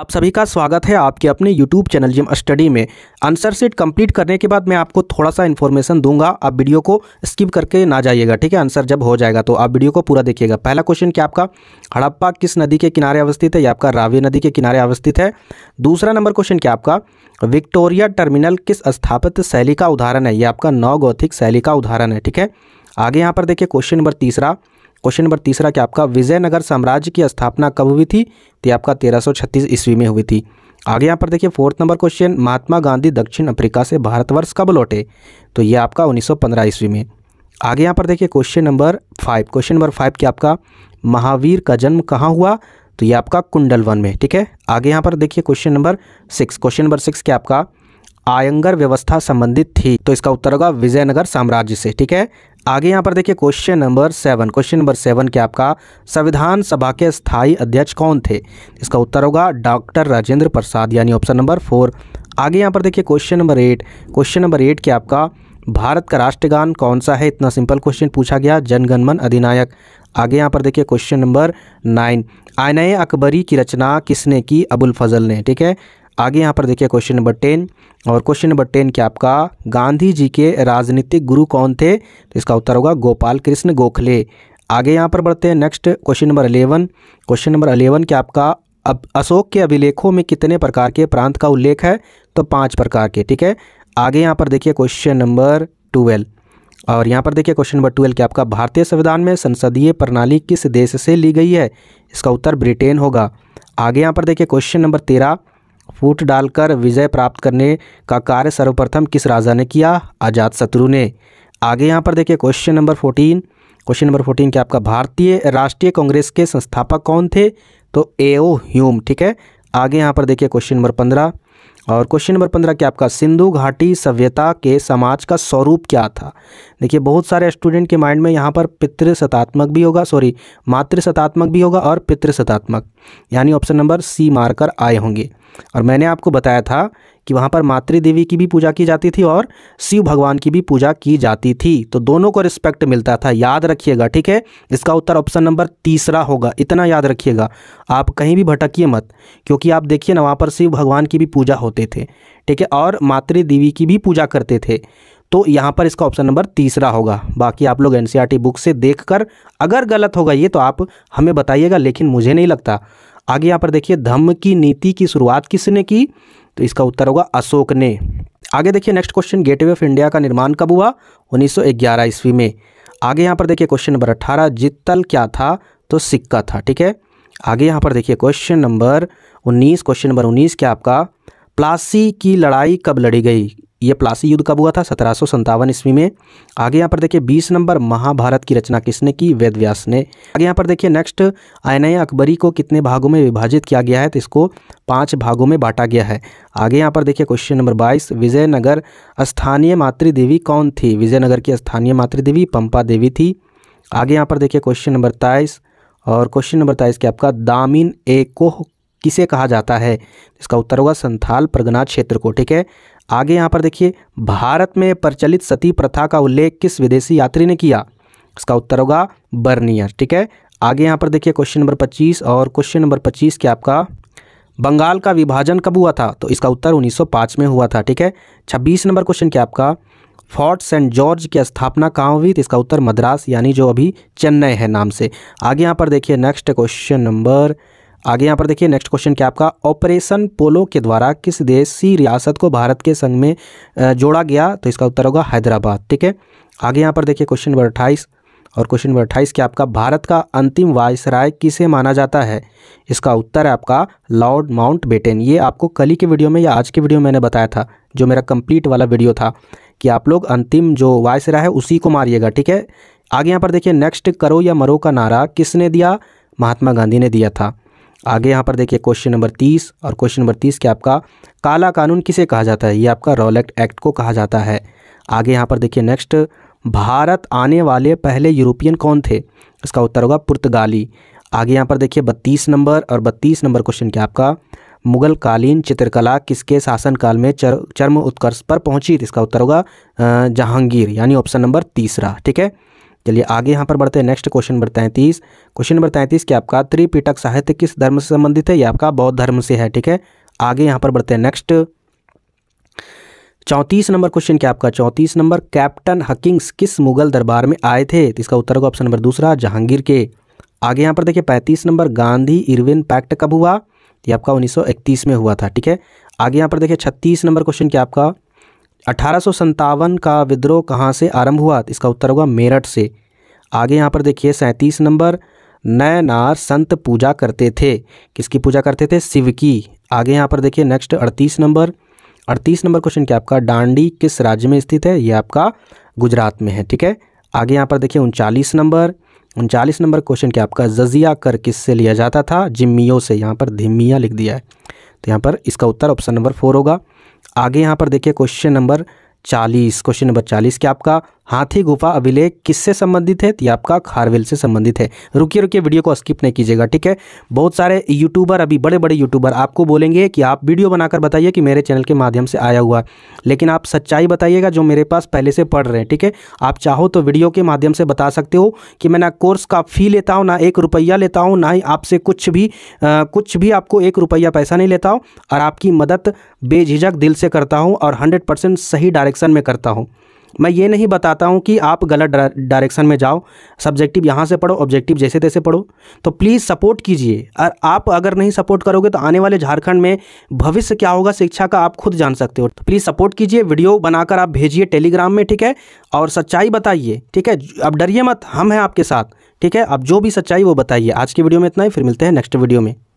आप सभी का स्वागत है आपके अपने YouTube चैनल जिम स्टडी में आंसर सीट कंप्लीट करने के बाद मैं आपको थोड़ा सा इन्फॉर्मेशन दूंगा आप वीडियो को स्किप करके ना जाइएगा ठीक है आंसर जब हो जाएगा तो आप वीडियो को पूरा देखिएगा पहला क्वेश्चन क्या आपका हड़प्पा किस नदी के किनारे अवस्थित है या आपका रावी नदी के किनारे अवस्थित है दूसरा नंबर क्वेश्चन क्या आपका विक्टोरिया टर्मिनल किस स्थापित शैली का उदाहरण है यह आपका नौ गौथिक शैली का उदाहरण है ठीक है आगे यहाँ पर देखिए क्वेश्चन नंबर तीसरा क्वेश्चन नंबर तीसरा क्या आपका विजयनगर साम्राज्य की स्थापना कब हुई थी तो आपका 1336 ईस्वी में हुई थी आगे यहाँ पर देखिए fourth number question Mahatma Gandhi दक्षिण अफ्रीका से भारतवर्ष कब लौटे तो ये आपका 1915 ईस्वी में आगे यहाँ पर देखिए question number five question number five क्या आपका महावीर का जन्म कहाँ हुआ तो ये आपका कुंडल वन में ठीक है आगे यहाँ पर देखिए question number six question number six क्या आपका आयंगर व्यवस्था संबंधित थी तो इसका उत्तर होगा विजयनगर साम्राज्य से ठीक है आगे यहाँ पर देखिए question number seven question number seven के आपका संविधान सभा के स्थायी अध्यक्ष कौन थे इसका उत्तर होगा डॉक्टर राजेंद्र प्रसाद यानी ऑप्शन नंबर फोर आगे यहाँ पर देखिए question number eight question number eight के आपका भारत का राष्ट्रगान कौन सा है इतना सिंपल क्वेश्चन पूछा गया जनगणमन अधिनायक आगे यहाँ पर देखिए question number nine Ain Akbari की रचना किसने की अबुल फजल ने ठीक है आगे यहाँ पर देखिए क्वेश्चन नंबर टेन और क्वेश्चन नंबर टेन क्या आपका गांधी जी के राजनीतिक गुरु कौन थे तो इसका उत्तर होगा गोपाल कृष्ण गोखले आगे यहाँ पर बढ़ते हैं next question number eleven question number eleven क्या आपका अब अशोक के अभिलेखों में कितने प्रकार के प्रांत का उल्लेख है तो पाँच प्रकार के ठीक है आगे यहाँ पर देखिए क्वेश्चन नंबर ट्वेल्व और यहाँ पर देखिए क्वेश्चन नंबर ट्वेल्व क्या आपका भारतीय संविधान में संसदीय प्रणाली किस देश से ली गई है इसका उत्तर ब्रिटेन होगा आगे यहाँ पर देखिए क्वेश्चन नंबर तेरह फूट डालकर विजय प्राप्त करने का कार्य सर्वप्रथम किस राजा ने किया आजाद शत्रु ने आगे यहाँ पर देखिए question number fourteen question number fourteen क्या आपका भारतीय राष्ट्रीय कांग्रेस के संस्थापक कौन थे तो ए ओ ह्यूम ठीक है आगे यहाँ पर देखिए क्वेश्चन नंबर पंद्रह और क्वेश्चन नंबर पंद्रह क्या आपका सिंधु घाटी सभ्यता के समाज का स्वरूप क्या था देखिए बहुत सारे स्टूडेंट के माइंड में यहाँ पर पितृसतात्मक भी होगा सॉरी मातृसतात्मक भी होगा और पितृसतात्मक यानी ऑप्शन नंबर सी मारकर आए होंगे और मैंने आपको बताया था कि वहाँ पर मातृ देवी की भी पूजा की जाती थी और शिव भगवान की भी पूजा की जाती थी तो दोनों को रिस्पेक्ट मिलता था याद रखिएगा ठीक है इसका उत्तर ऑप्शन नंबर तीसरा होगा इतना याद रखिएगा आप कहीं भी भटकिए मत क्योंकि आप देखिए ना वहाँ पर शिव भगवान की भी पूजा होते थे ठीक है और मातृ देवी की भी पूजा करते थे तो यहाँ पर इसका ऑप्शन नंबर तीसरा होगा बाकी आप लोग एन बुक e से देख कर अगर गलत होगा ये तो आप हमें बताइएगा लेकिन मुझे नहीं लगता आगे यहाँ पर देखिए धम्म की नीति की शुरुआत किसने की तो इसका उत्तर होगा अशोक ने आगे देखिए next question Gateway of India का निर्माण कब हुआ 1911 ईस्वी में आगे यहाँ पर देखिए क्वेश्चन नंबर अट्ठारह जित्तल क्या था तो सिक्का था ठीक है आगे यहाँ पर देखिए क्वेश्चन नंबर उन्नीस क्वेश्चन नंबर उन्नीस क्या आपका प्लासी की लड़ाई कब लड़ी गई ये प्लासी युद्ध कब हुआ था सत्रह ईस्वी में आगे यहाँ पर देखिए बीस नंबर महाभारत की रचना किसने की वेद ने आगे यहाँ पर देखिए नेक्स्ट आयनय अकबरी को कितने भागों में विभाजित किया गया है तो इसको पांच भागों में बांटा गया है आगे यहाँ पर देखिए क्वेश्चन नंबर बाईस विजयनगर स्थानीय मातृदेवी कौन थी विजयनगर की स्थानीय मातृदेवी पंपा देवी थी आगे यहाँ पर देखिए क्वेश्चन नंबर तेईस और क्वेश्चन नंबर तेईस के आपका दामिन ए कोह किसे कहा जाता है इसका उत्तर होगा संथाल परगना क्षेत्र को ठीक है आगे यहाँ पर देखिए भारत में प्रचलित सती प्रथा का उल्लेख किस विदेशी यात्री ने किया इसका उत्तर होगा बर्नियर ठीक है आगे यहाँ पर देखिए क्वेश्चन नंबर पच्चीस और क्वेश्चन नंबर पच्चीस क्या आपका बंगाल का विभाजन कब हुआ था तो इसका उत्तर 1905 में हुआ था ठीक है 26 नंबर क्वेश्चन क्या आपका फोर्ट सेंट जॉर्ज की स्थापना कहाँ हुई तो इसका उत्तर मद्रास यानी जो अभी चेन्नई है नाम से आगे यहाँ पर देखिए नेक्स्ट क्वेश्चन नंबर आगे यहाँ पर देखिए नेक्स्ट क्वेश्चन क्या आपका ऑपरेशन पोलो के द्वारा किस देशी रियासत को भारत के संघ में जोड़ा गया तो इसका उत्तर होगा हैदराबाद ठीक है आगे यहाँ पर देखिए क्वेश्चन नंबर अट्ठाईस और क्वेश्चन नंबर अट्ठाईस क्या आपका भारत का अंतिम वायसराय किसे माना जाता है इसका उत्तर है आपका लॉर्ड माउंट बेटेन ये आपको कल ही के वीडियो में या आज के वीडियो में मैंने बताया था जो मेरा कंप्लीट वाला वीडियो था कि आप लोग अंतिम जो वायसराय है उसी को मारिएगा ठीक है आगे यहाँ पर देखिए नेक्स्ट करो या मरो का नारा किसने दिया महात्मा गांधी ने दिया था आगे यहाँ पर देखिए क्वेश्चन नंबर तीस और क्वेश्चन नंबर तीस के आपका काला कानून किसे कहा जाता है ये आपका रॉलेक्ट एक्ट को कहा जाता है आगे यहाँ पर देखिए नेक्स्ट भारत आने वाले पहले यूरोपियन कौन थे इसका उत्तर होगा पुर्तगाली आगे यहाँ पर देखिए बत्तीस नंबर और बत्तीस नंबर क्वेश्चन क्या आपका मुगल कालीन चित्रकला किसके शासनकाल में चर, चर्म उत्कर्ष पर पहुंची इसका उत्तर होगा जहांगीर यानी ऑप्शन नंबर तीसरा ठीक है चलिए आगे यहाँ पर बढ़ते हैं नेक्स्ट क्वेश्चन नंबर तैंतीस क्वेश्चन नंबर तैंतीस कि आपका त्रिपिटक साहित्य किस धर्म से संबंधित है ये आपका बौद्ध धर्म से है ठीक है आगे यहाँ पर बढ़ते हैं नेक्स्ट चौंतीस नंबर क्वेश्चन क्या आपका चौंतीस नंबर कैप्टन हकिंग्स किस मुगल दरबार में आए थे तो इसका उत्तर होगा ऑप्शन नंबर दूसरा जहांगीर के आगे यहाँ पर देखिए पैंतीस नंबर गांधी इरविन पैक्ट कब हुआ ये आपका 1931 में हुआ था ठीक है आगे यहाँ पर देखिए 36 नंबर क्वेश्चन क्या आपका अठारह का विद्रोह कहाँ से आरंभ हुआ इसका उत्तर होगा मेरठ से आगे यहाँ पर देखिए सैंतीस नंबर नैनार संत पूजा करते थे किसकी पूजा करते थे शिव की आगे यहाँ पर देखिए नेक्स्ट अड़तीस नंबर अड़तीस नंबर क्वेश्चन क्या आपका डांडी किस राज्य में स्थित है ये आपका गुजरात में है ठीक है आगे यहाँ पर देखिए उनचालीस नंबर उनचालीस नंबर क्वेश्चन क्या आपका जजिया कर किस से लिया जाता था जिम्मियों से यहाँ पर धिम्मिया लिख दिया है तो यहाँ पर इसका उत्तर ऑप्शन नंबर फोर होगा आगे यहाँ पर देखिए क्वेश्चन नंबर चालीस क्वेश्चन नंबर चालीस क्या आपका हाथी गुफा अभिलेख किससे संबंधित है तो आपका खारवेल से संबंधित है रुकिए रुकिए वीडियो को स्किप नहीं कीजिएगा ठीक है बहुत सारे यूट्यूबर अभी बड़े बड़े यूट्यूबर आपको बोलेंगे कि आप वीडियो बनाकर बताइए कि मेरे चैनल के माध्यम से आया हुआ लेकिन आप सच्चाई बताइएगा जो मेरे पास पहले से पढ़ रहे हैं ठीक है आप चाहो तो वीडियो के माध्यम से बता सकते हो कि मैं ना कोर्स का फ़ी लेता हूँ ना एक रुपया लेता हूँ ना ही आपसे कुछ भी कुछ भी आपको एक रुपया पैसा नहीं लेता हूँ और आपकी मदद बेझिझक दिल से करता हूँ और हंड्रेड सही डायरेक्शन में करता हूँ मैं ये नहीं बताता हूँ कि आप गलत डायरेक्शन में जाओ सब्जेक्टिव यहाँ से पढ़ो ऑब्जेक्टिव जैसे तैसे पढ़ो तो प्लीज़ सपोर्ट कीजिए और आप अगर नहीं सपोर्ट करोगे तो आने वाले झारखंड में भविष्य क्या होगा शिक्षा का आप खुद जान सकते हो तो प्लीज़ सपोर्ट कीजिए वीडियो बनाकर आप भेजिए टेलीग्राम में ठीक है और सच्चाई बताइए ठीक है अब डरिए मत हम हैं आपके साथ ठीक है अब जो भी सच्चाई वो बताइए आज की वीडियो में इतना ही फिर मिलते हैं नेक्स्ट वीडियो में